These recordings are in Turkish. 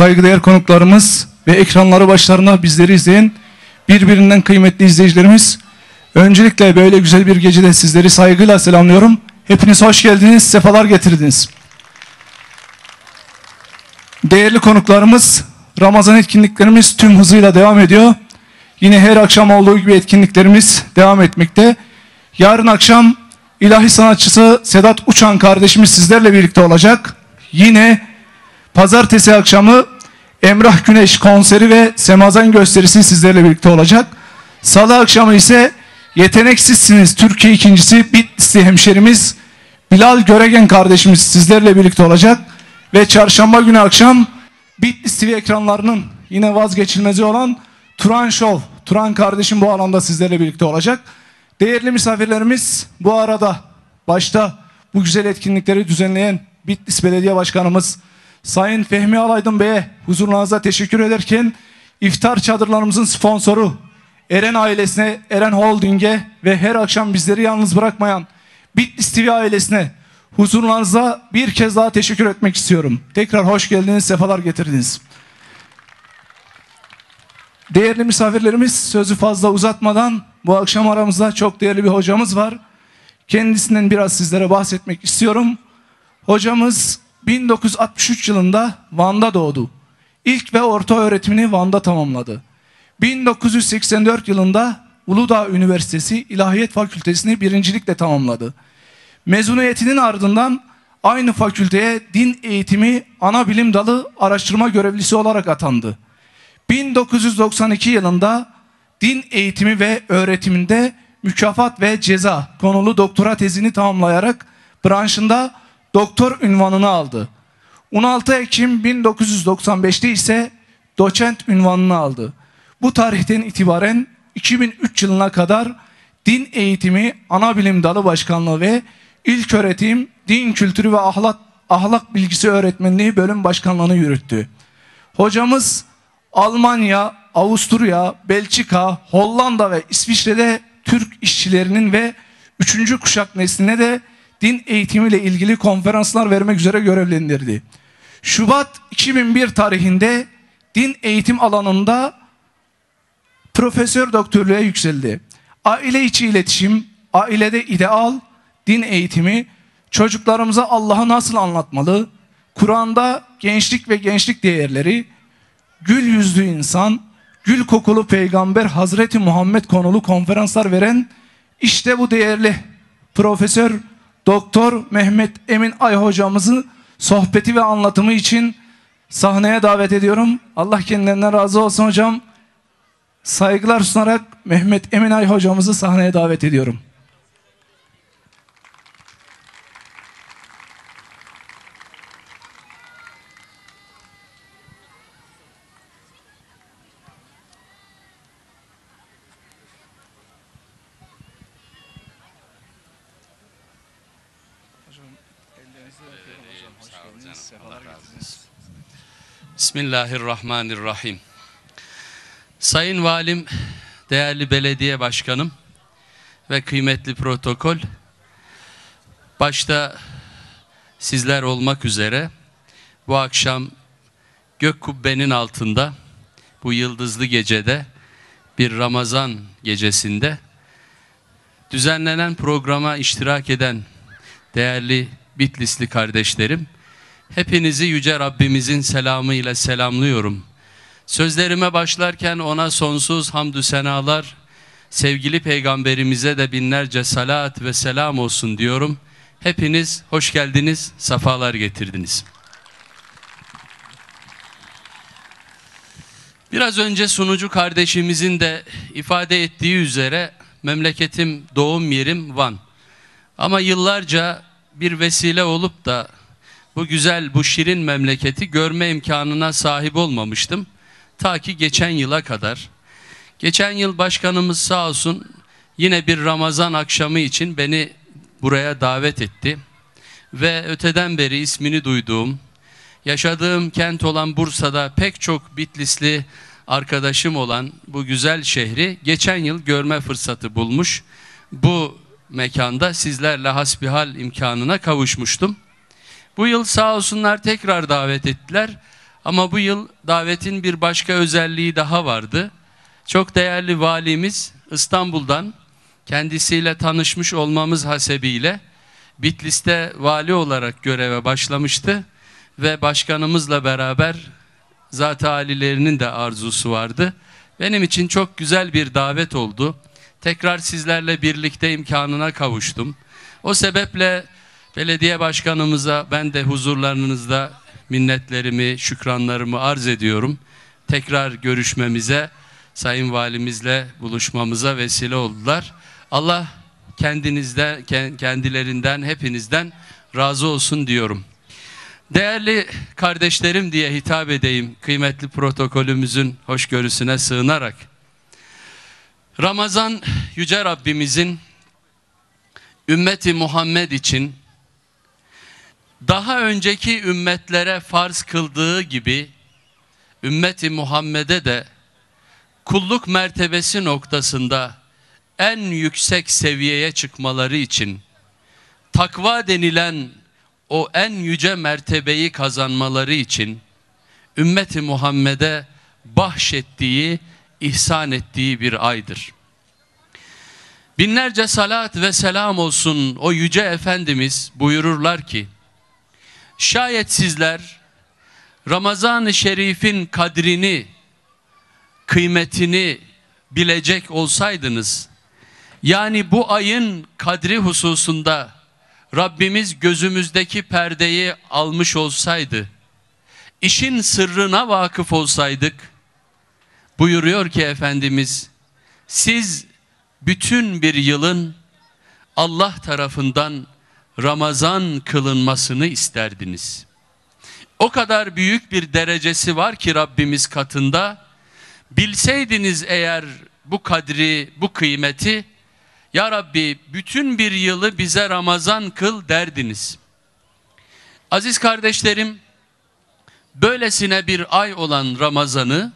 saygıdeğer konuklarımız ve ekranları başlarına bizleri izleyen birbirinden kıymetli izleyicilerimiz. Öncelikle böyle güzel bir gecede sizleri saygıyla selamlıyorum. Hepiniz hoş geldiniz, sefalar getirdiniz. Değerli konuklarımız, Ramazan etkinliklerimiz tüm hızıyla devam ediyor. Yine her akşam olduğu gibi etkinliklerimiz devam etmekte. Yarın akşam ilahi sanatçısı Sedat Uçan kardeşimiz sizlerle birlikte olacak. Yine Pazartesi akşamı Emrah Güneş konseri ve Semazen gösterisi sizlerle birlikte olacak. Salı akşamı ise Yeteneksizsiniz Türkiye ikincisi Bitlisli hemşerimiz Bilal Göregen kardeşimiz sizlerle birlikte olacak. Ve çarşamba günü akşam Bitlis TV ekranlarının yine vazgeçilmezi olan Turan Show. Turan kardeşim bu alanda sizlerle birlikte olacak. Değerli misafirlerimiz bu arada başta bu güzel etkinlikleri düzenleyen Bitlis Belediye Başkanımız Sayın Fehmi Alaydın Bey'e huzurlarınıza teşekkür ederken iftar çadırlarımızın sponsoru Eren ailesine, Eren Holding'e ve her akşam bizleri yalnız bırakmayan Bitlis TV ailesine huzurlarınıza bir kez daha teşekkür etmek istiyorum. Tekrar hoş geldiniz, sefalar getirdiniz. Değerli misafirlerimiz sözü fazla uzatmadan bu akşam aramızda çok değerli bir hocamız var. Kendisinden biraz sizlere bahsetmek istiyorum. Hocamız 1963 yılında Van'da doğdu. İlk ve orta öğretimini Van'da tamamladı. 1984 yılında Uludağ Üniversitesi İlahiyet Fakültesini birincilikle tamamladı. Mezuniyetinin ardından aynı fakülteye din eğitimi ana bilim dalı araştırma görevlisi olarak atandı. 1992 yılında din eğitimi ve öğretiminde mükafat ve ceza konulu doktora tezini tamamlayarak branşında doktor ünvanını aldı. 16 Ekim 1995'te ise doçent ünvanını aldı. Bu tarihten itibaren 2003 yılına kadar Din Eğitimi Ana Bilim Dalı Başkanlığı ve İlköğretim, Din Kültürü ve Ahlak, Ahlak Bilgisi Öğretmenliği Bölüm Başkanlığı'nı yürüttü. Hocamız Almanya, Avusturya, Belçika, Hollanda ve İsviçre'de Türk işçilerinin ve 3. kuşak nesline de din eğitimiyle ilgili konferanslar vermek üzere görevlendirdi. Şubat 2001 tarihinde din eğitim alanında profesör doktorluğa yükseldi. Aile içi iletişim, ailede ideal, din eğitimi, çocuklarımıza Allah'ı nasıl anlatmalı, Kur'an'da gençlik ve gençlik değerleri, gül yüzlü insan, gül kokulu peygamber Hazreti Muhammed konulu konferanslar veren işte bu değerli Profesör Doktor Mehmet Emin Ay hocamızı sohbeti ve anlatımı için sahneye davet ediyorum. Allah kendilerinden razı olsun hocam. Saygılar sunarak Mehmet Emin Ay hocamızı sahneye davet ediyorum. Bismillahirrahmanirrahim. Sayın Valim, değerli belediye başkanım ve kıymetli protokol, başta sizler olmak üzere bu akşam gök kubbenin altında, bu yıldızlı gecede, bir Ramazan gecesinde düzenlenen programa iştirak eden değerli Bitlisli kardeşlerim, Hepinizi Yüce Rabbimizin selamıyla selamlıyorum. Sözlerime başlarken ona sonsuz hamdü senalar, sevgili peygamberimize de binlerce salat ve selam olsun diyorum. Hepiniz hoş geldiniz, safalar getirdiniz. Biraz önce sunucu kardeşimizin de ifade ettiği üzere memleketim, doğum yerim Van. Ama yıllarca bir vesile olup da bu güzel, bu şirin memleketi görme imkanına sahip olmamıştım. Ta ki geçen yıla kadar. Geçen yıl başkanımız sağ olsun yine bir Ramazan akşamı için beni buraya davet etti. Ve öteden beri ismini duyduğum, yaşadığım kent olan Bursa'da pek çok Bitlisli arkadaşım olan bu güzel şehri geçen yıl görme fırsatı bulmuş. Bu mekanda sizlerle hasbihal imkanına kavuşmuştum. Bu yıl sağ olsunlar tekrar davet ettiler. Ama bu yıl davetin bir başka özelliği daha vardı. Çok değerli valimiz İstanbul'dan kendisiyle tanışmış olmamız hasebiyle Bitlis'te vali olarak göreve başlamıştı ve başkanımızla beraber zat alilerinin de arzusu vardı. Benim için çok güzel bir davet oldu. Tekrar sizlerle birlikte imkanına kavuştum. O sebeple Belediye başkanımıza ben de huzurlarınızda minnetlerimi, şükranlarımı arz ediyorum. Tekrar görüşmemize, Sayın Valimizle buluşmamıza vesile oldular. Allah kendinizden, kendilerinden, hepinizden razı olsun diyorum. Değerli kardeşlerim diye hitap edeyim kıymetli protokolümüzün hoşgörüsüne sığınarak. Ramazan Yüce Rabbimizin ümmeti Muhammed için daha önceki ümmetlere farz kıldığı gibi ümmeti Muhammed'e de kulluk mertebesi noktasında en yüksek seviyeye çıkmaları için takva denilen o en yüce mertebeyi kazanmaları için ümmeti Muhammed'e bahşettiği, ihsan ettiği bir aydır. Binlerce salat ve selam olsun o yüce Efendimiz buyururlar ki, Şayet sizler Ramazan-ı Şerif'in kadrini, kıymetini bilecek olsaydınız, yani bu ayın kadri hususunda Rabbimiz gözümüzdeki perdeyi almış olsaydı, işin sırrına vakıf olsaydık, buyuruyor ki Efendimiz, siz bütün bir yılın Allah tarafından Ramazan kılınmasını isterdiniz. O kadar büyük bir derecesi var ki Rabbimiz katında. Bilseydiniz eğer bu kadri, bu kıymeti, Ya Rabbi bütün bir yılı bize Ramazan kıl derdiniz. Aziz kardeşlerim, böylesine bir ay olan Ramazan'ı,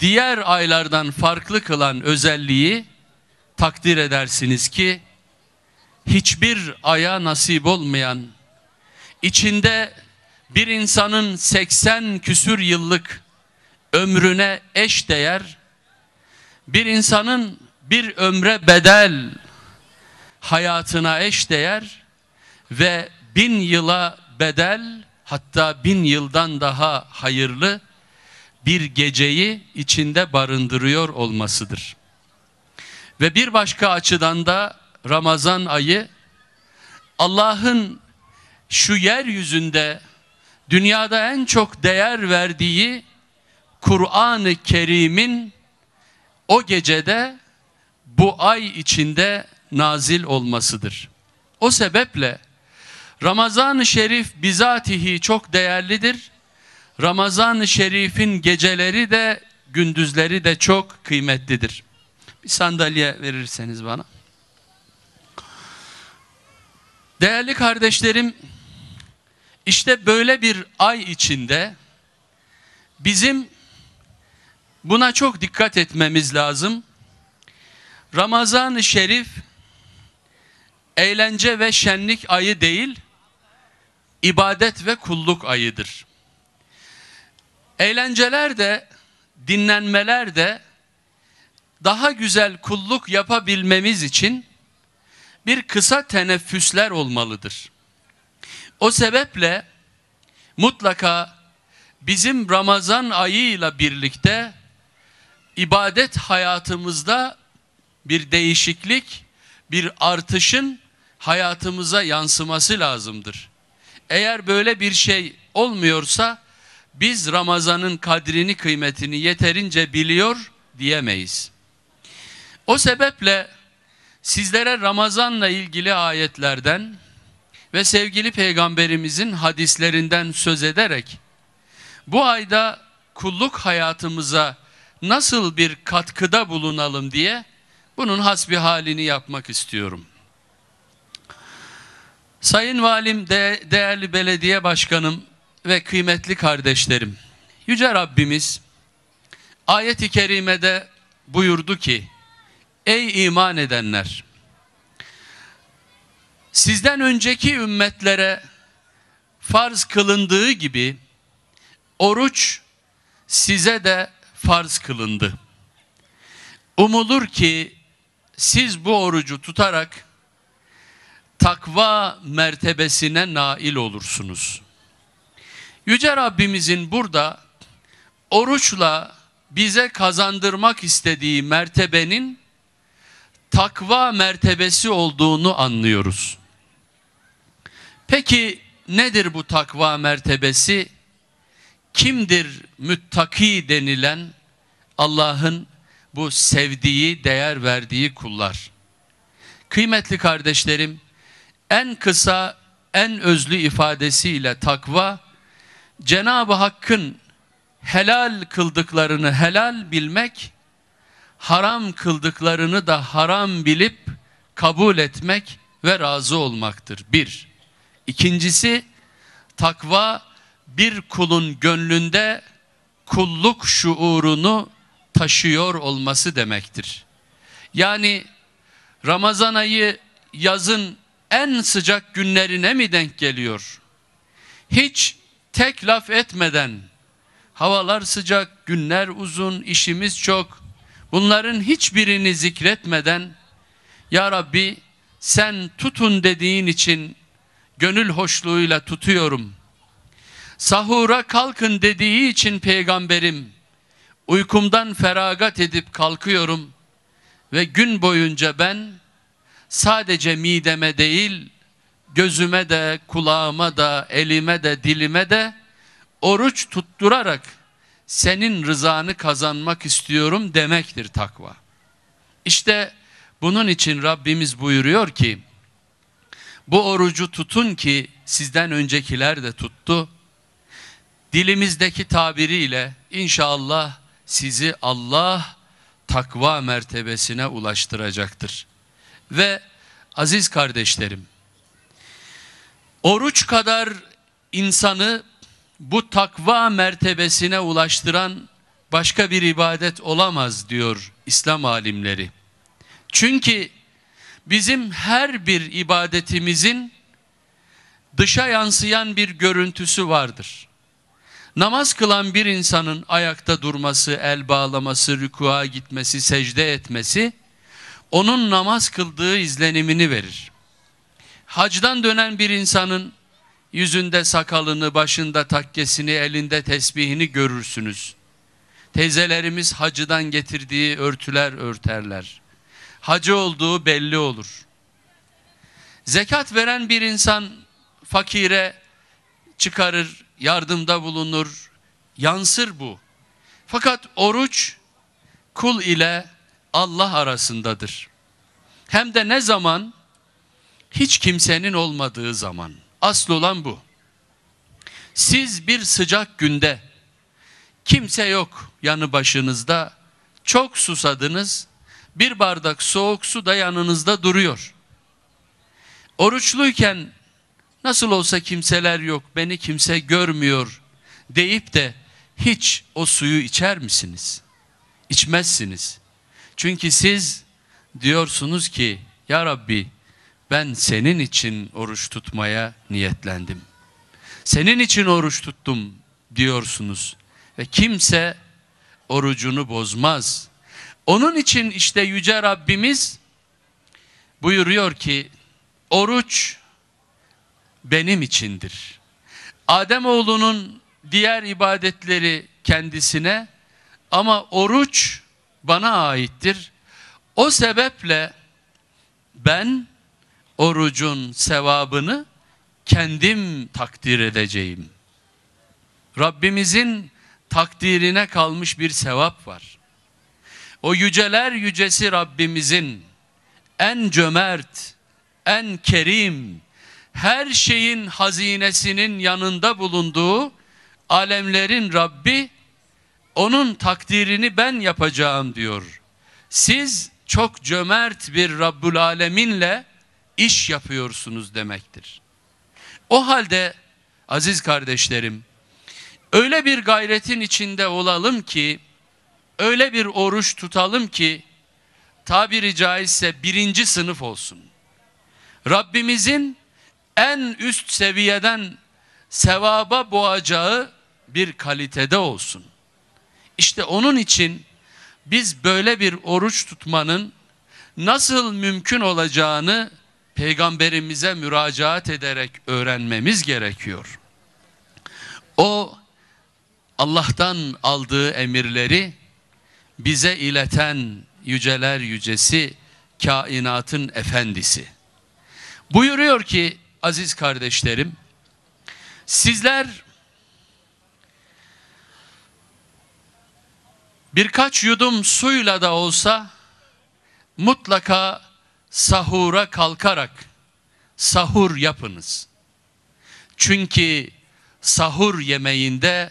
diğer aylardan farklı kılan özelliği takdir edersiniz ki hiçbir aya nasip olmayan, içinde bir insanın 80 küsür yıllık ömrüne eş değer, bir insanın bir ömre bedel hayatına eş değer ve bin yıla bedel hatta bin yıldan daha hayırlı bir geceyi içinde barındırıyor olmasıdır. Ve bir başka açıdan da Ramazan ayı Allah'ın şu yeryüzünde dünyada en çok değer verdiği Kur'an-ı Kerim'in o gecede bu ay içinde nazil olmasıdır. O sebeple Ramazan-ı Şerif bizatihi çok değerlidir. Ramazan-ı Şerif'in geceleri de gündüzleri de çok kıymetlidir. Bir sandalye verirseniz bana. Değerli kardeşlerim, işte böyle bir ay içinde bizim buna çok dikkat etmemiz lazım. Ramazan-ı Şerif eğlence ve şenlik ayı değil, ibadet ve kulluk ayıdır. Eğlenceler de, dinlenmeler de daha güzel kulluk yapabilmemiz için bir kısa teneffüsler olmalıdır. O sebeple mutlaka bizim Ramazan ayıyla birlikte ibadet hayatımızda bir değişiklik, bir artışın hayatımıza yansıması lazımdır. Eğer böyle bir şey olmuyorsa biz Ramazan'ın kadrini, kıymetini yeterince biliyor diyemeyiz. O sebeple Sizlere Ramazan'la ilgili ayetlerden ve sevgili peygamberimizin hadislerinden söz ederek bu ayda kulluk hayatımıza nasıl bir katkıda bulunalım diye bunun hasbi halini yapmak istiyorum. Sayın Valim, de değerli belediye başkanım ve kıymetli kardeşlerim, Yüce Rabbimiz ayet-i kerimede buyurdu ki, Ey iman edenler! Sizden önceki ümmetlere farz kılındığı gibi oruç size de farz kılındı. Umulur ki siz bu orucu tutarak takva mertebesine nail olursunuz. Yüce Rabbimizin burada oruçla bize kazandırmak istediği mertebenin takva mertebesi olduğunu anlıyoruz. Peki nedir bu takva mertebesi? Kimdir müttaki denilen Allah'ın bu sevdiği, değer verdiği kullar? Kıymetli kardeşlerim, en kısa, en özlü ifadesiyle takva, Cenab-ı Hakk'ın helal kıldıklarını helal bilmek, haram kıldıklarını da haram bilip kabul etmek ve razı olmaktır. Bir. İkincisi takva bir kulun gönlünde kulluk şuurunu taşıyor olması demektir. Yani Ramazan ayı yazın en sıcak günlerine mi denk geliyor? Hiç tek laf etmeden havalar sıcak, günler uzun, işimiz çok, Bunların hiçbirini zikretmeden Ya Rabbi sen tutun dediğin için gönül hoşluğuyla tutuyorum. Sahura kalkın dediği için peygamberim uykumdan feragat edip kalkıyorum ve gün boyunca ben sadece mideme değil gözüme de kulağıma da elime de dilime de oruç tutturarak senin rızanı kazanmak istiyorum demektir takva. İşte bunun için Rabbimiz buyuruyor ki bu orucu tutun ki sizden öncekiler de tuttu. Dilimizdeki tabiriyle inşallah sizi Allah takva mertebesine ulaştıracaktır. Ve aziz kardeşlerim oruç kadar insanı bu takva mertebesine ulaştıran başka bir ibadet olamaz diyor İslam alimleri. Çünkü bizim her bir ibadetimizin dışa yansıyan bir görüntüsü vardır. Namaz kılan bir insanın ayakta durması, el bağlaması, rükua gitmesi, secde etmesi onun namaz kıldığı izlenimini verir. Hacdan dönen bir insanın Yüzünde sakalını, başında takkesini, elinde tesbihini görürsünüz. Teyzelerimiz hacıdan getirdiği örtüler örterler. Hacı olduğu belli olur. Zekat veren bir insan fakire çıkarır, yardımda bulunur, yansır bu. Fakat oruç kul ile Allah arasındadır. Hem de ne zaman? Hiç kimsenin olmadığı zaman. Asıl olan bu. Siz bir sıcak günde kimse yok yanı başınızda çok susadınız bir bardak soğuk su da yanınızda duruyor. Oruçluyken nasıl olsa kimseler yok beni kimse görmüyor deyip de hiç o suyu içer misiniz? İçmezsiniz. Çünkü siz diyorsunuz ki ya Rabbi ben senin için oruç tutmaya niyetlendim. Senin için oruç tuttum diyorsunuz. Ve kimse orucunu bozmaz. Onun için işte Yüce Rabbimiz buyuruyor ki oruç benim içindir. Adem oğlunun diğer ibadetleri kendisine ama oruç bana aittir. O sebeple ben orucun sevabını kendim takdir edeceğim. Rabbimizin takdirine kalmış bir sevap var. O yüceler yücesi Rabbimizin en cömert, en kerim, her şeyin hazinesinin yanında bulunduğu alemlerin Rabbi onun takdirini ben yapacağım diyor. Siz çok cömert bir Rabbul Aleminle iş yapıyorsunuz demektir. O halde aziz kardeşlerim, öyle bir gayretin içinde olalım ki, öyle bir oruç tutalım ki, tabiri caizse birinci sınıf olsun. Rabbimizin en üst seviyeden sevaba boğacağı bir kalitede olsun. İşte onun için biz böyle bir oruç tutmanın nasıl mümkün olacağını peygamberimize müracaat ederek öğrenmemiz gerekiyor. O Allah'tan aldığı emirleri bize ileten yüceler yücesi kainatın efendisi. Buyuruyor ki aziz kardeşlerim sizler birkaç yudum suyla da olsa mutlaka sahura kalkarak sahur yapınız. Çünkü sahur yemeğinde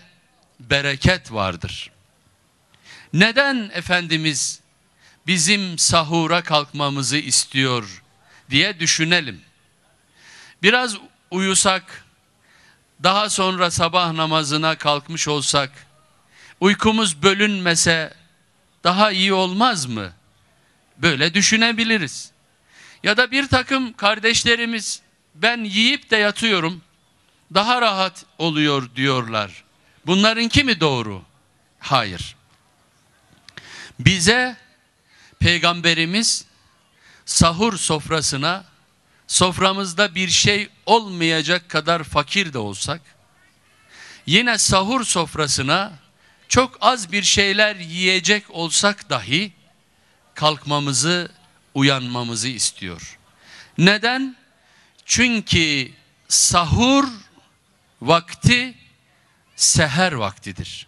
bereket vardır. Neden Efendimiz bizim sahura kalkmamızı istiyor diye düşünelim. Biraz uyusak, daha sonra sabah namazına kalkmış olsak, uykumuz bölünmese daha iyi olmaz mı? Böyle düşünebiliriz. Ya da bir takım kardeşlerimiz ben yiyip de yatıyorum daha rahat oluyor diyorlar. Bunların kimi doğru? Hayır. Bize peygamberimiz sahur sofrasına soframızda bir şey olmayacak kadar fakir de olsak yine sahur sofrasına çok az bir şeyler yiyecek olsak dahi kalkmamızı uyanmamızı istiyor. Neden? Çünkü sahur vakti seher vaktidir.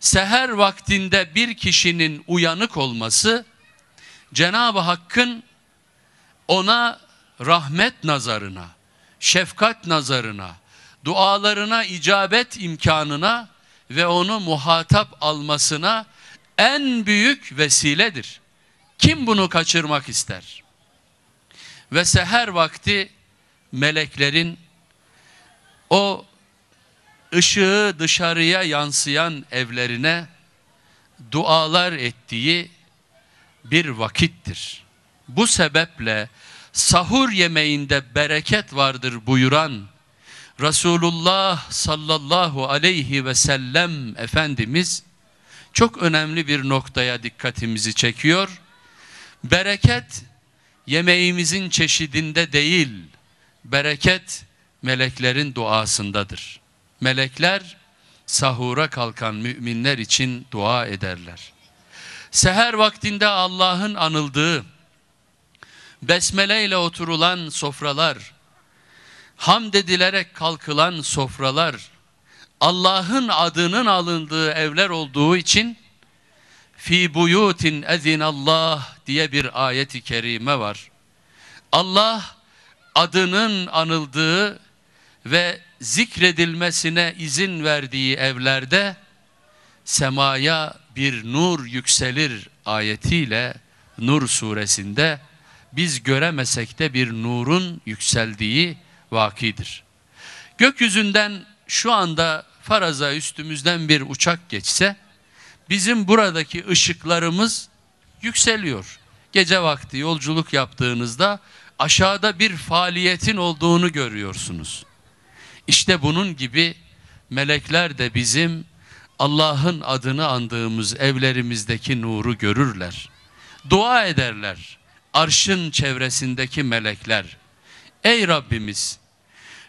Seher vaktinde bir kişinin uyanık olması Cenab-ı Hakk'ın ona rahmet nazarına, şefkat nazarına, dualarına icabet imkanına ve onu muhatap almasına en büyük vesiledir. Kim bunu kaçırmak ister? Ve seher vakti meleklerin o ışığı dışarıya yansıyan evlerine dualar ettiği bir vakittir. Bu sebeple sahur yemeğinde bereket vardır buyuran Resulullah sallallahu aleyhi ve sellem Efendimiz çok önemli bir noktaya dikkatimizi çekiyor. Bereket yemeğimizin çeşidinde değil, bereket meleklerin duasındadır. Melekler sahura kalkan müminler için dua ederler. Seher vaktinde Allah'ın anıldığı, besmele ile oturulan sofralar, hamd edilerek kalkılan sofralar, Allah'ın adının alındığı evler olduğu için fi buyutin Allah diye bir ayeti kerime var. Allah adının anıldığı ve zikredilmesine izin verdiği evlerde semaya bir nur yükselir ayetiyle Nur suresinde biz göremesek de bir nurun yükseldiği vakidir. Gökyüzünden şu anda faraza üstümüzden bir uçak geçse bizim buradaki ışıklarımız yükseliyor. Gece vakti yolculuk yaptığınızda aşağıda bir faaliyetin olduğunu görüyorsunuz. İşte bunun gibi melekler de bizim Allah'ın adını andığımız evlerimizdeki nuru görürler. Dua ederler arşın çevresindeki melekler. Ey Rabbimiz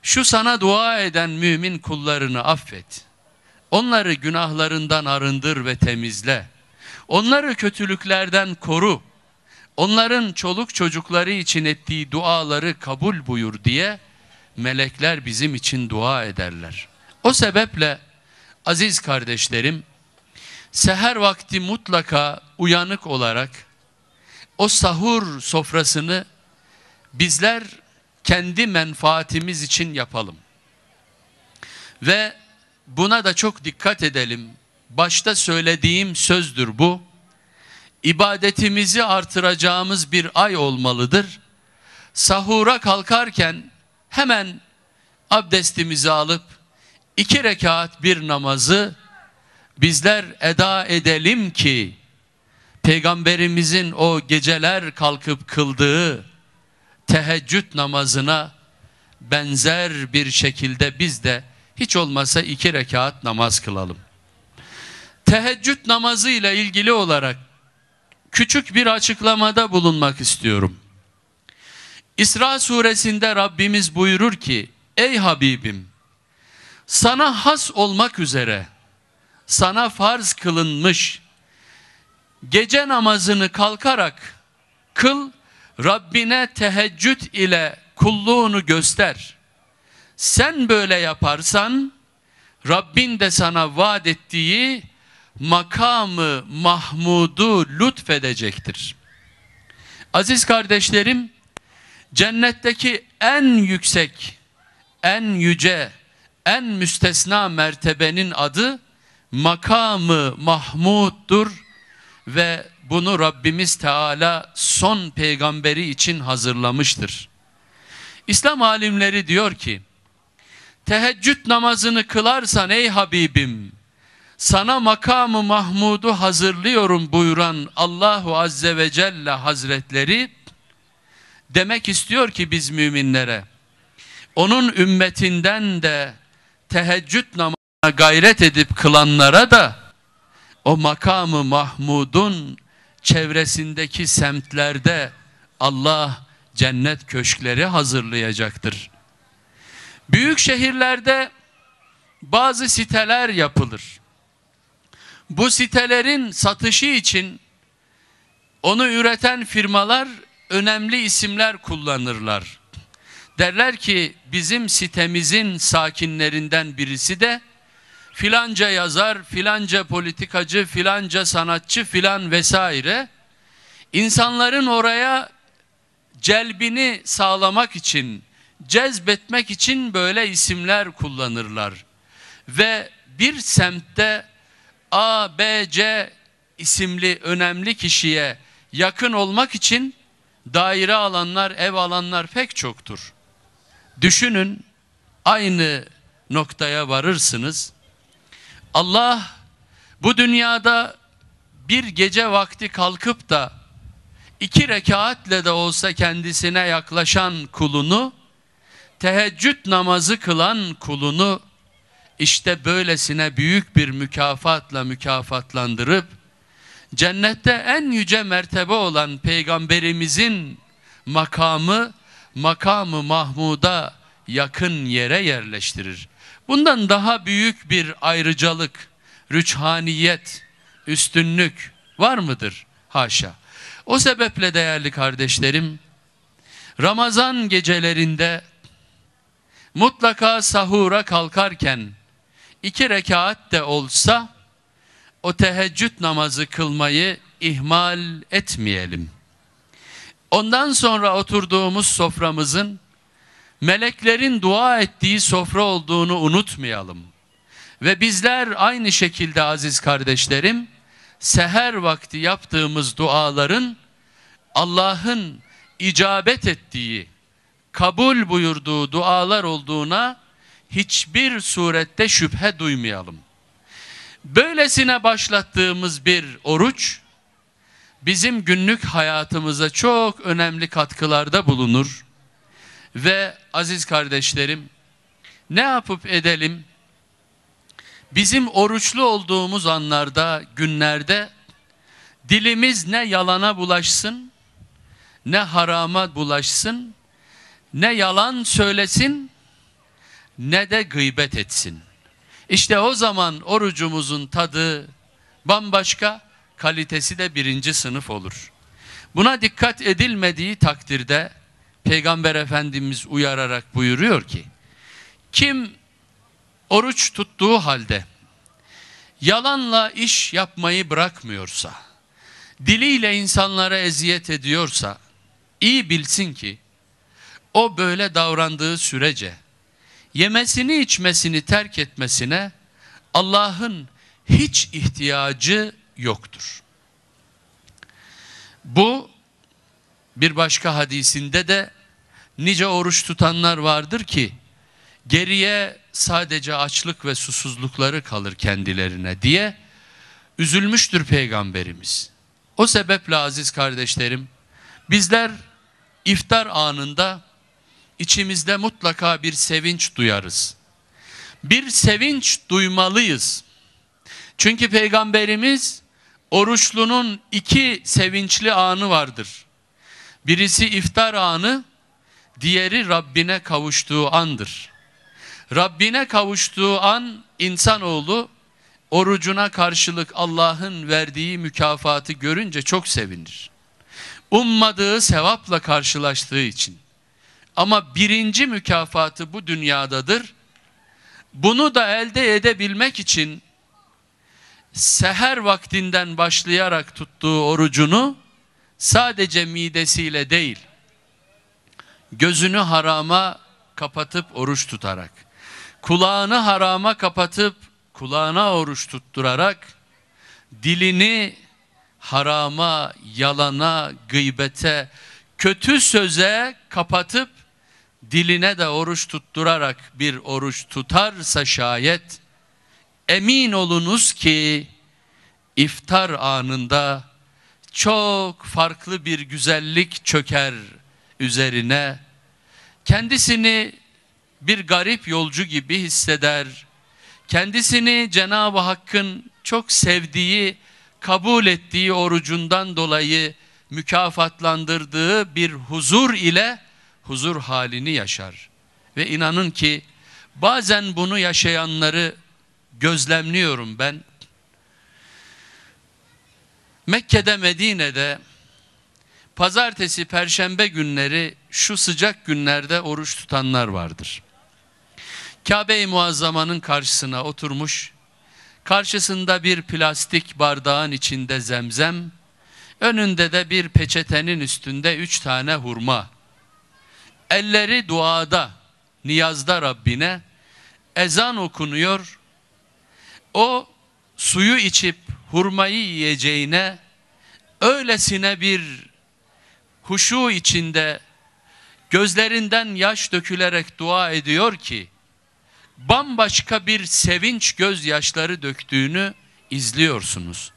şu sana dua eden mümin kullarını affet. Onları günahlarından arındır ve temizle. Onları kötülüklerden koru. Onların çoluk çocukları için ettiği duaları kabul buyur diye melekler bizim için dua ederler. O sebeple aziz kardeşlerim seher vakti mutlaka uyanık olarak o sahur sofrasını bizler kendi menfaatimiz için yapalım. Ve buna da çok dikkat edelim. Başta söylediğim sözdür bu ibadetimizi artıracağımız bir ay olmalıdır. Sahura kalkarken hemen abdestimizi alıp iki rekat bir namazı bizler eda edelim ki Peygamberimizin o geceler kalkıp kıldığı teheccüd namazına benzer bir şekilde biz de hiç olmasa iki rekat namaz kılalım. Teheccüd namazı ile ilgili olarak küçük bir açıklamada bulunmak istiyorum. İsra suresinde Rabbimiz buyurur ki, Ey Habibim, sana has olmak üzere, sana farz kılınmış, gece namazını kalkarak kıl, Rabbine teheccüd ile kulluğunu göster. Sen böyle yaparsan, Rabbin de sana vaat ettiği makamı Mahmud'u lütfedecektir. Aziz kardeşlerim, cennetteki en yüksek, en yüce, en müstesna mertebenin adı makamı Mahmud'dur ve bunu Rabbimiz Teala son peygamberi için hazırlamıştır. İslam alimleri diyor ki, teheccüd namazını kılarsan ey Habibim, sana makamı Mahmud'u hazırlıyorum buyuran Allahu Azze ve Celle Hazretleri demek istiyor ki biz müminlere onun ümmetinden de teheccüd namazına gayret edip kılanlara da o makamı Mahmud'un çevresindeki semtlerde Allah cennet köşkleri hazırlayacaktır. Büyük şehirlerde bazı siteler yapılır bu sitelerin satışı için onu üreten firmalar önemli isimler kullanırlar. Derler ki bizim sitemizin sakinlerinden birisi de filanca yazar, filanca politikacı, filanca sanatçı filan vesaire insanların oraya celbini sağlamak için, cezbetmek için böyle isimler kullanırlar. Ve bir semtte A, B, C isimli önemli kişiye yakın olmak için daire alanlar, ev alanlar pek çoktur. Düşünün aynı noktaya varırsınız. Allah bu dünyada bir gece vakti kalkıp da iki rekaatle de olsa kendisine yaklaşan kulunu, teheccüd namazı kılan kulunu işte böylesine büyük bir mükafatla mükafatlandırıp cennette en yüce mertebe olan peygamberimizin makamı makamı Mahmud'a yakın yere yerleştirir. Bundan daha büyük bir ayrıcalık, rüçhaniyet, üstünlük var mıdır? Haşa. O sebeple değerli kardeşlerim, Ramazan gecelerinde mutlaka sahura kalkarken iki rekat de olsa o teheccüd namazı kılmayı ihmal etmeyelim. Ondan sonra oturduğumuz soframızın meleklerin dua ettiği sofra olduğunu unutmayalım. Ve bizler aynı şekilde aziz kardeşlerim seher vakti yaptığımız duaların Allah'ın icabet ettiği, kabul buyurduğu dualar olduğuna hiçbir surette şüphe duymayalım. Böylesine başlattığımız bir oruç bizim günlük hayatımıza çok önemli katkılarda bulunur. Ve aziz kardeşlerim ne yapıp edelim? Bizim oruçlu olduğumuz anlarda, günlerde dilimiz ne yalana bulaşsın, ne harama bulaşsın, ne yalan söylesin, ne de gıybet etsin. İşte o zaman orucumuzun tadı bambaşka, kalitesi de birinci sınıf olur. Buna dikkat edilmediği takdirde Peygamber Efendimiz uyararak buyuruyor ki, kim oruç tuttuğu halde yalanla iş yapmayı bırakmıyorsa, diliyle insanlara eziyet ediyorsa, iyi bilsin ki o böyle davrandığı sürece yemesini içmesini terk etmesine Allah'ın hiç ihtiyacı yoktur. Bu bir başka hadisinde de nice oruç tutanlar vardır ki geriye sadece açlık ve susuzlukları kalır kendilerine diye üzülmüştür peygamberimiz. O sebeple aziz kardeşlerim bizler iftar anında içimizde mutlaka bir sevinç duyarız. Bir sevinç duymalıyız. Çünkü Peygamberimiz oruçlunun iki sevinçli anı vardır. Birisi iftar anı, diğeri Rabbine kavuştuğu andır. Rabbine kavuştuğu an insanoğlu orucuna karşılık Allah'ın verdiği mükafatı görünce çok sevinir. Ummadığı sevapla karşılaştığı için. Ama birinci mükafatı bu dünyadadır. Bunu da elde edebilmek için seher vaktinden başlayarak tuttuğu orucunu sadece midesiyle değil, gözünü harama kapatıp oruç tutarak, kulağını harama kapatıp kulağına oruç tutturarak, dilini harama, yalana, gıybete, kötü söze kapatıp diline de oruç tutturarak bir oruç tutarsa şayet emin olunuz ki iftar anında çok farklı bir güzellik çöker üzerine. Kendisini bir garip yolcu gibi hisseder. Kendisini Cenab-ı Hakk'ın çok sevdiği, kabul ettiği orucundan dolayı mükafatlandırdığı bir huzur ile huzur halini yaşar. Ve inanın ki bazen bunu yaşayanları gözlemliyorum ben. Mekke'de, Medine'de pazartesi, perşembe günleri şu sıcak günlerde oruç tutanlar vardır. Kabe-i Muazzama'nın karşısına oturmuş, karşısında bir plastik bardağın içinde zemzem, önünde de bir peçetenin üstünde üç tane hurma Elleri duada, niyazda Rabbine. Ezan okunuyor. O suyu içip hurmayı yiyeceğine öylesine bir huşu içinde gözlerinden yaş dökülerek dua ediyor ki bambaşka bir sevinç gözyaşları döktüğünü izliyorsunuz.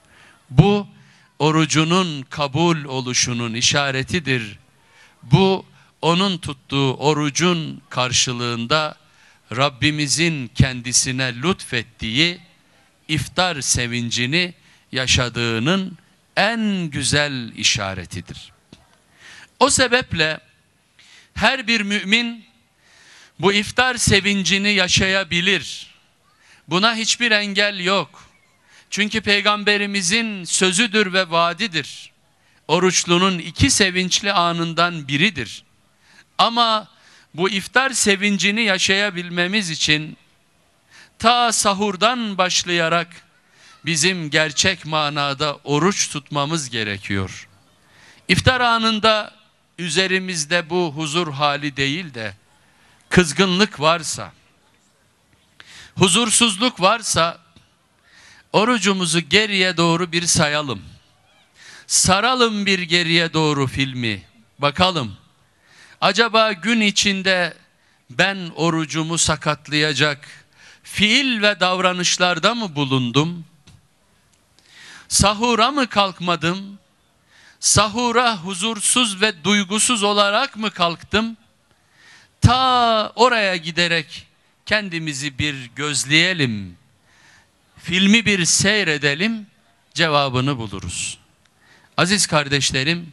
Bu orucunun kabul oluşunun işaretidir. Bu onun tuttuğu orucun karşılığında Rabbimizin kendisine lütfettiği iftar sevincini yaşadığının en güzel işaretidir. O sebeple her bir mümin bu iftar sevincini yaşayabilir. Buna hiçbir engel yok. Çünkü peygamberimizin sözüdür ve vaadidir. Oruçlunun iki sevinçli anından biridir. Ama bu iftar sevincini yaşayabilmemiz için ta sahurdan başlayarak bizim gerçek manada oruç tutmamız gerekiyor. İftar anında üzerimizde bu huzur hali değil de kızgınlık varsa, huzursuzluk varsa orucumuzu geriye doğru bir sayalım. Saralım bir geriye doğru filmi. Bakalım acaba gün içinde ben orucumu sakatlayacak fiil ve davranışlarda mı bulundum? Sahura mı kalkmadım? Sahura huzursuz ve duygusuz olarak mı kalktım? Ta oraya giderek kendimizi bir gözleyelim. Filmi bir seyredelim, cevabını buluruz. Aziz kardeşlerim,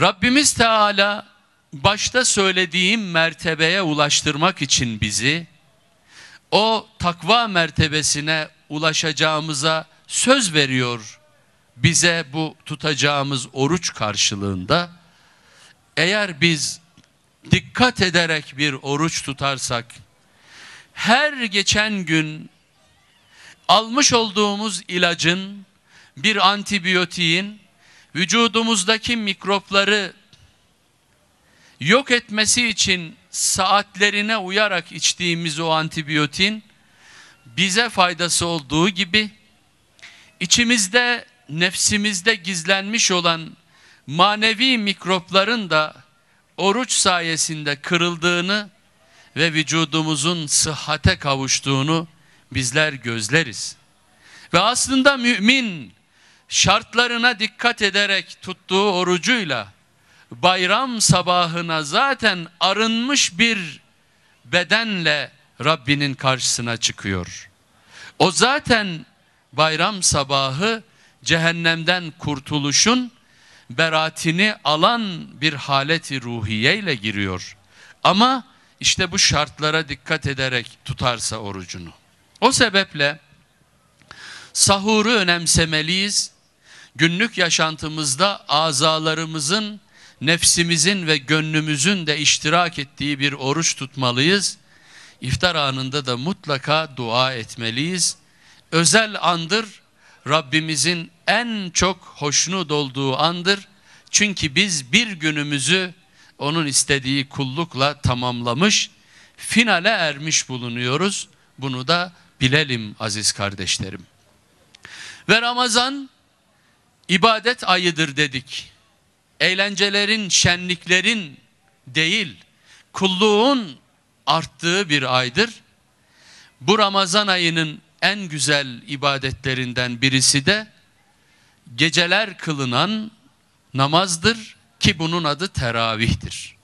Rabbimiz Teala başta söylediğim mertebeye ulaştırmak için bizi o takva mertebesine ulaşacağımıza söz veriyor bize bu tutacağımız oruç karşılığında. Eğer biz dikkat ederek bir oruç tutarsak her geçen gün almış olduğumuz ilacın bir antibiyotiğin vücudumuzdaki mikropları yok etmesi için saatlerine uyarak içtiğimiz o antibiyotin bize faydası olduğu gibi içimizde nefsimizde gizlenmiş olan manevi mikropların da oruç sayesinde kırıldığını ve vücudumuzun sıhhate kavuştuğunu bizler gözleriz. Ve aslında mümin şartlarına dikkat ederek tuttuğu orucuyla bayram sabahına zaten arınmış bir bedenle Rabbinin karşısına çıkıyor. O zaten bayram sabahı cehennemden kurtuluşun beratini alan bir haleti ruhiyeyle giriyor. Ama işte bu şartlara dikkat ederek tutarsa orucunu. O sebeple sahuru önemsemeliyiz. Günlük yaşantımızda azalarımızın nefsimizin ve gönlümüzün de iştirak ettiği bir oruç tutmalıyız. İftar anında da mutlaka dua etmeliyiz. Özel andır, Rabbimizin en çok hoşnut olduğu andır. Çünkü biz bir günümüzü onun istediği kullukla tamamlamış, finale ermiş bulunuyoruz. Bunu da bilelim aziz kardeşlerim. Ve Ramazan ibadet ayıdır dedik eğlencelerin, şenliklerin değil, kulluğun arttığı bir aydır. Bu Ramazan ayının en güzel ibadetlerinden birisi de geceler kılınan namazdır ki bunun adı teravihtir.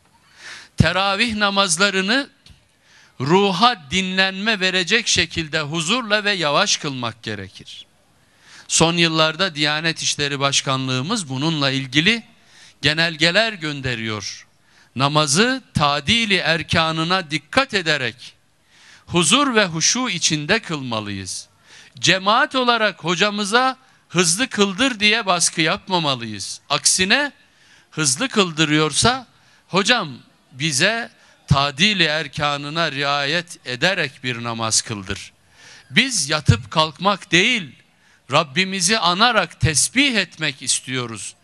Teravih namazlarını ruha dinlenme verecek şekilde huzurla ve yavaş kılmak gerekir. Son yıllarda Diyanet İşleri Başkanlığımız bununla ilgili genelgeler gönderiyor. Namazı tadili erkanına dikkat ederek huzur ve huşu içinde kılmalıyız. Cemaat olarak hocamıza hızlı kıldır diye baskı yapmamalıyız. Aksine hızlı kıldırıyorsa hocam bize tadili erkanına riayet ederek bir namaz kıldır. Biz yatıp kalkmak değil Rabbimizi anarak tesbih etmek istiyoruz.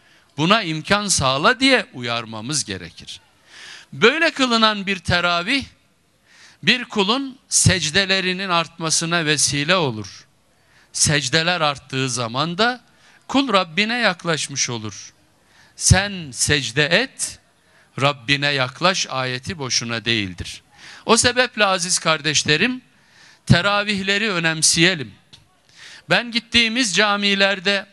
Buna imkan sağla diye uyarmamız gerekir. Böyle kılınan bir teravih bir kulun secdelerinin artmasına vesile olur. Secdeler arttığı zaman da kul Rabbine yaklaşmış olur. Sen secde et, Rabbine yaklaş ayeti boşuna değildir. O sebeple aziz kardeşlerim, teravihleri önemseyelim. Ben gittiğimiz camilerde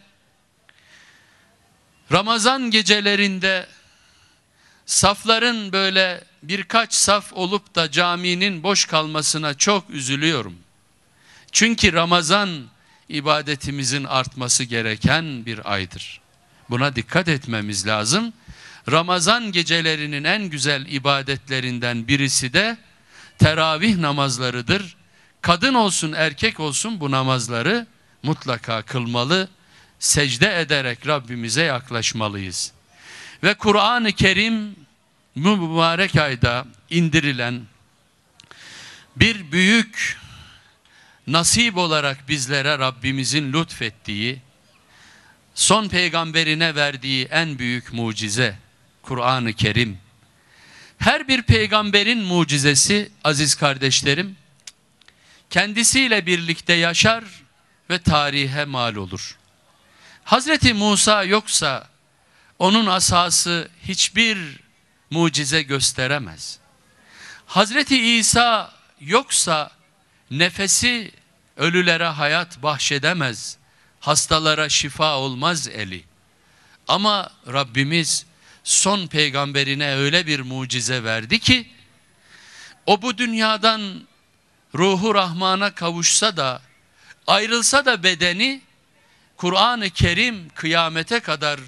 Ramazan gecelerinde safların böyle birkaç saf olup da caminin boş kalmasına çok üzülüyorum. Çünkü Ramazan ibadetimizin artması gereken bir aydır. Buna dikkat etmemiz lazım. Ramazan gecelerinin en güzel ibadetlerinden birisi de teravih namazlarıdır. Kadın olsun erkek olsun bu namazları mutlaka kılmalı secde ederek Rabbimize yaklaşmalıyız. Ve Kur'an-ı Kerim mübarek ayda indirilen bir büyük nasip olarak bizlere Rabbimizin lütfettiği, son peygamberine verdiği en büyük mucize Kur'an-ı Kerim. Her bir peygamberin mucizesi aziz kardeşlerim, kendisiyle birlikte yaşar ve tarihe mal olur. Hazreti Musa yoksa onun asası hiçbir mucize gösteremez. Hazreti İsa yoksa nefesi ölülere hayat bahşedemez. Hastalara şifa olmaz eli. Ama Rabbimiz son peygamberine öyle bir mucize verdi ki o bu dünyadan ruhu rahmana kavuşsa da ayrılsa da bedeni Kur'an-ı Kerim kıyamete kadar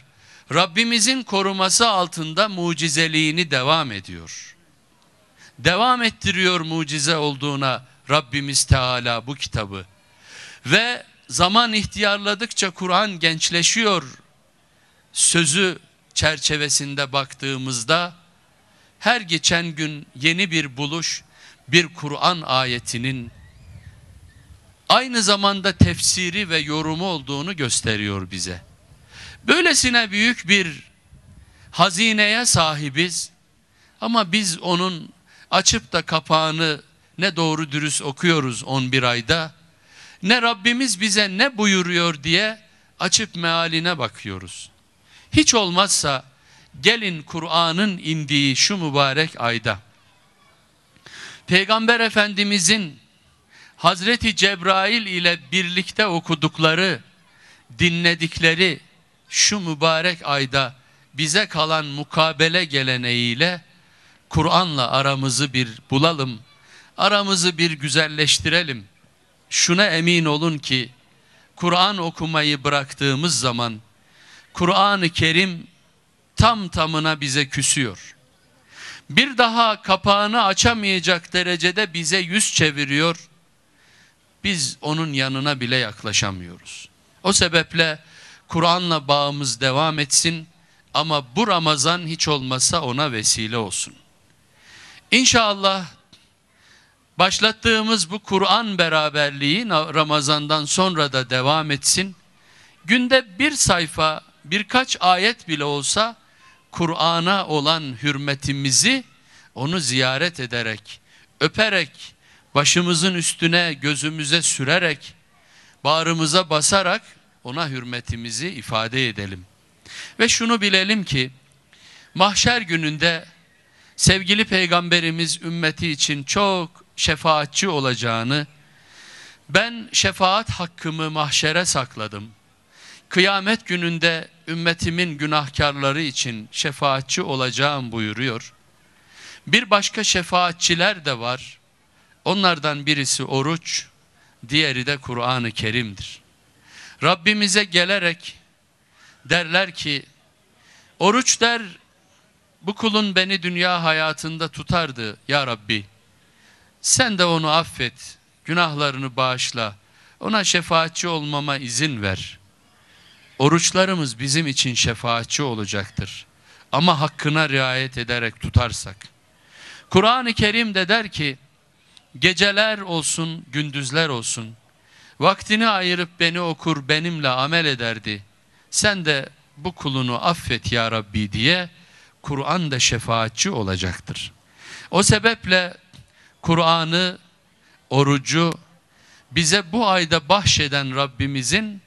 Rabbimizin koruması altında mucizeliğini devam ediyor. Devam ettiriyor mucize olduğuna Rabbimiz Teala bu kitabı. Ve zaman ihtiyarladıkça Kur'an gençleşiyor. Sözü çerçevesinde baktığımızda her geçen gün yeni bir buluş, bir Kur'an ayetinin aynı zamanda tefsiri ve yorumu olduğunu gösteriyor bize. Böylesine büyük bir hazineye sahibiz ama biz onun açıp da kapağını ne doğru dürüst okuyoruz 11 ayda ne Rabbimiz bize ne buyuruyor diye açıp mealine bakıyoruz. Hiç olmazsa gelin Kur'an'ın indiği şu mübarek ayda Peygamber Efendimizin Hazreti Cebrail ile birlikte okudukları, dinledikleri şu mübarek ayda bize kalan mukabele geleneğiyle Kur'an'la aramızı bir bulalım, aramızı bir güzelleştirelim. Şuna emin olun ki Kur'an okumayı bıraktığımız zaman Kur'an-ı Kerim tam tamına bize küsüyor. Bir daha kapağını açamayacak derecede bize yüz çeviriyor biz onun yanına bile yaklaşamıyoruz. O sebeple Kur'an'la bağımız devam etsin ama bu Ramazan hiç olmasa ona vesile olsun. İnşallah başlattığımız bu Kur'an beraberliği Ramazan'dan sonra da devam etsin. Günde bir sayfa birkaç ayet bile olsa Kur'an'a olan hürmetimizi onu ziyaret ederek, öperek, başımızın üstüne gözümüze sürerek, bağrımıza basarak ona hürmetimizi ifade edelim. Ve şunu bilelim ki mahşer gününde sevgili peygamberimiz ümmeti için çok şefaatçi olacağını, ben şefaat hakkımı mahşere sakladım. Kıyamet gününde ümmetimin günahkarları için şefaatçi olacağım buyuruyor. Bir başka şefaatçiler de var. Onlardan birisi oruç, diğeri de Kur'an-ı Kerim'dir. Rabbimize gelerek derler ki, oruç der, bu kulun beni dünya hayatında tutardı ya Rabbi. Sen de onu affet, günahlarını bağışla, ona şefaatçi olmama izin ver. Oruçlarımız bizim için şefaatçi olacaktır. Ama hakkına riayet ederek tutarsak. Kur'an-ı Kerim de der ki, geceler olsun, gündüzler olsun. Vaktini ayırıp beni okur, benimle amel ederdi. Sen de bu kulunu affet ya Rabbi diye Kur'an da şefaatçi olacaktır. O sebeple Kur'an'ı, orucu bize bu ayda bahşeden Rabbimizin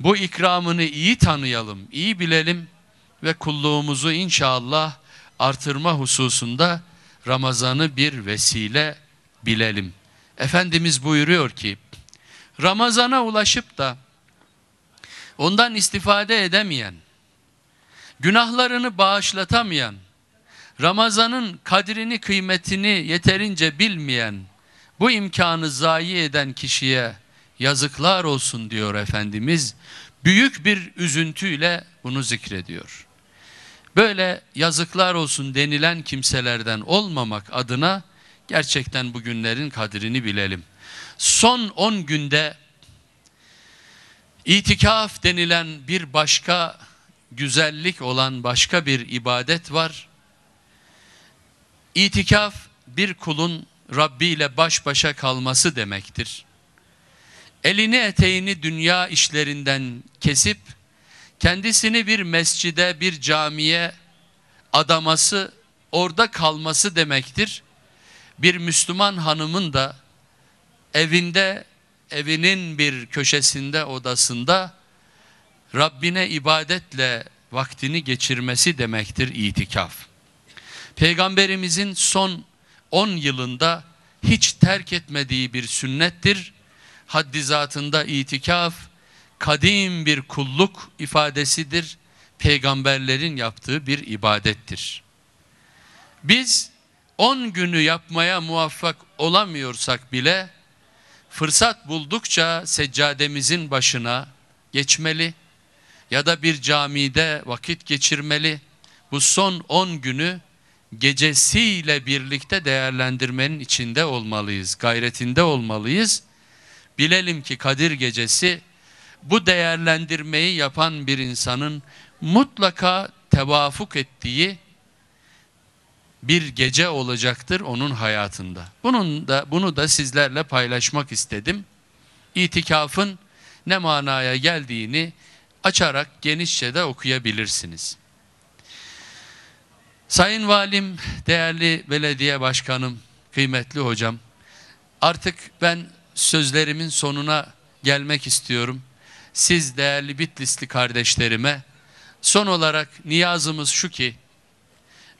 bu ikramını iyi tanıyalım, iyi bilelim ve kulluğumuzu inşallah artırma hususunda Ramazan'ı bir vesile bilelim. Efendimiz buyuruyor ki Ramazana ulaşıp da ondan istifade edemeyen, günahlarını bağışlatamayan, Ramazan'ın kadrini kıymetini yeterince bilmeyen, bu imkanı zayi eden kişiye yazıklar olsun diyor Efendimiz. Büyük bir üzüntüyle bunu zikrediyor. Böyle yazıklar olsun denilen kimselerden olmamak adına Gerçekten bu günlerin kadrini bilelim. Son 10 günde itikaf denilen bir başka güzellik olan başka bir ibadet var. İtikaf bir kulun Rabbi ile baş başa kalması demektir. Elini eteğini dünya işlerinden kesip kendisini bir mescide, bir camiye adaması, orada kalması demektir bir Müslüman hanımın da evinde, evinin bir köşesinde, odasında Rabbine ibadetle vaktini geçirmesi demektir itikaf. Peygamberimizin son 10 yılında hiç terk etmediği bir sünnettir. Haddizatında itikaf kadim bir kulluk ifadesidir. Peygamberlerin yaptığı bir ibadettir. Biz 10 günü yapmaya muvaffak olamıyorsak bile fırsat buldukça seccademizin başına geçmeli ya da bir camide vakit geçirmeli. Bu son 10 günü gecesiyle birlikte değerlendirmenin içinde olmalıyız, gayretinde olmalıyız. Bilelim ki Kadir gecesi bu değerlendirmeyi yapan bir insanın mutlaka tevafuk ettiği bir gece olacaktır onun hayatında. Bunun da bunu da sizlerle paylaşmak istedim. İtikafın ne manaya geldiğini açarak genişçe de okuyabilirsiniz. Sayın Valim, değerli belediye başkanım, kıymetli hocam, artık ben sözlerimin sonuna gelmek istiyorum. Siz değerli Bitlisli kardeşlerime son olarak niyazımız şu ki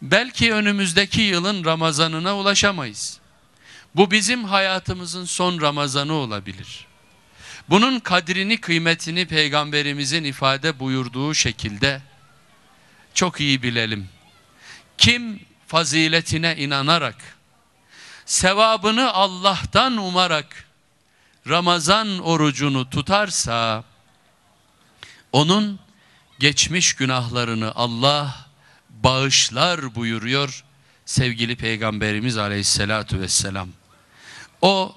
belki önümüzdeki yılın Ramazanına ulaşamayız. Bu bizim hayatımızın son Ramazanı olabilir. Bunun kadrini, kıymetini Peygamberimizin ifade buyurduğu şekilde çok iyi bilelim. Kim faziletine inanarak, sevabını Allah'tan umarak Ramazan orucunu tutarsa, onun geçmiş günahlarını Allah bağışlar buyuruyor sevgili Peygamberimiz aleyhissalatu vesselam. O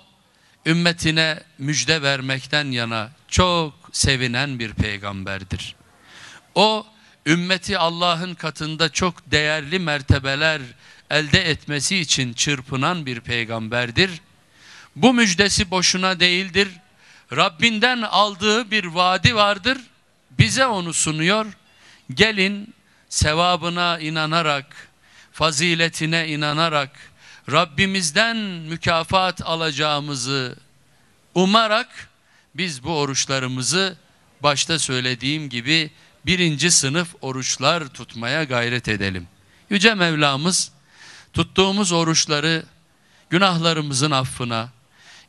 ümmetine müjde vermekten yana çok sevinen bir peygamberdir. O ümmeti Allah'ın katında çok değerli mertebeler elde etmesi için çırpınan bir peygamberdir. Bu müjdesi boşuna değildir. Rabbinden aldığı bir vaadi vardır. Bize onu sunuyor. Gelin sevabına inanarak, faziletine inanarak, Rabbimizden mükafat alacağımızı umarak biz bu oruçlarımızı başta söylediğim gibi birinci sınıf oruçlar tutmaya gayret edelim. Yüce Mevlamız tuttuğumuz oruçları günahlarımızın affına,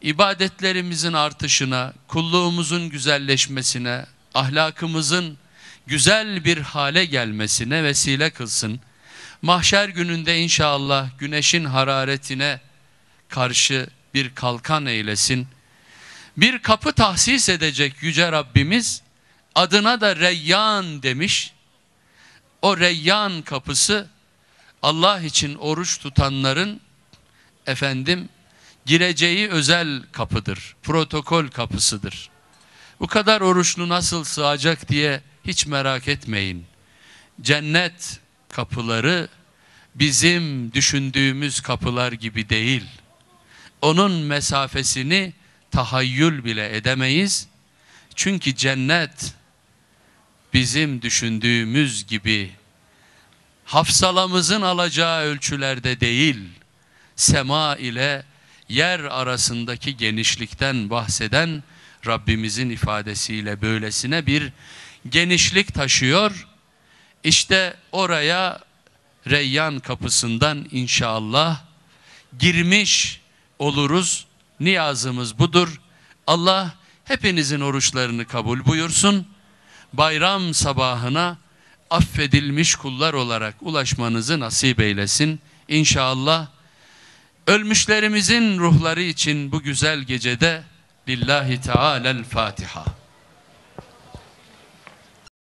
ibadetlerimizin artışına, kulluğumuzun güzelleşmesine, ahlakımızın güzel bir hale gelmesine vesile kılsın. Mahşer gününde inşallah güneşin hararetine karşı bir kalkan eylesin. Bir kapı tahsis edecek Yüce Rabbimiz adına da Reyyan demiş. O Reyyan kapısı Allah için oruç tutanların efendim gireceği özel kapıdır. Protokol kapısıdır. Bu kadar oruçlu nasıl sığacak diye hiç merak etmeyin. Cennet kapıları bizim düşündüğümüz kapılar gibi değil. Onun mesafesini tahayyül bile edemeyiz. Çünkü cennet bizim düşündüğümüz gibi hafsalamızın alacağı ölçülerde değil, sema ile yer arasındaki genişlikten bahseden Rabbimizin ifadesiyle böylesine bir genişlik taşıyor. İşte oraya Reyyan kapısından inşallah girmiş oluruz. Niyazımız budur. Allah hepinizin oruçlarını kabul buyursun. Bayram sabahına affedilmiş kullar olarak ulaşmanızı nasip eylesin. İnşallah ölmüşlerimizin ruhları için bu güzel gecede lillahi teala'l Fatiha.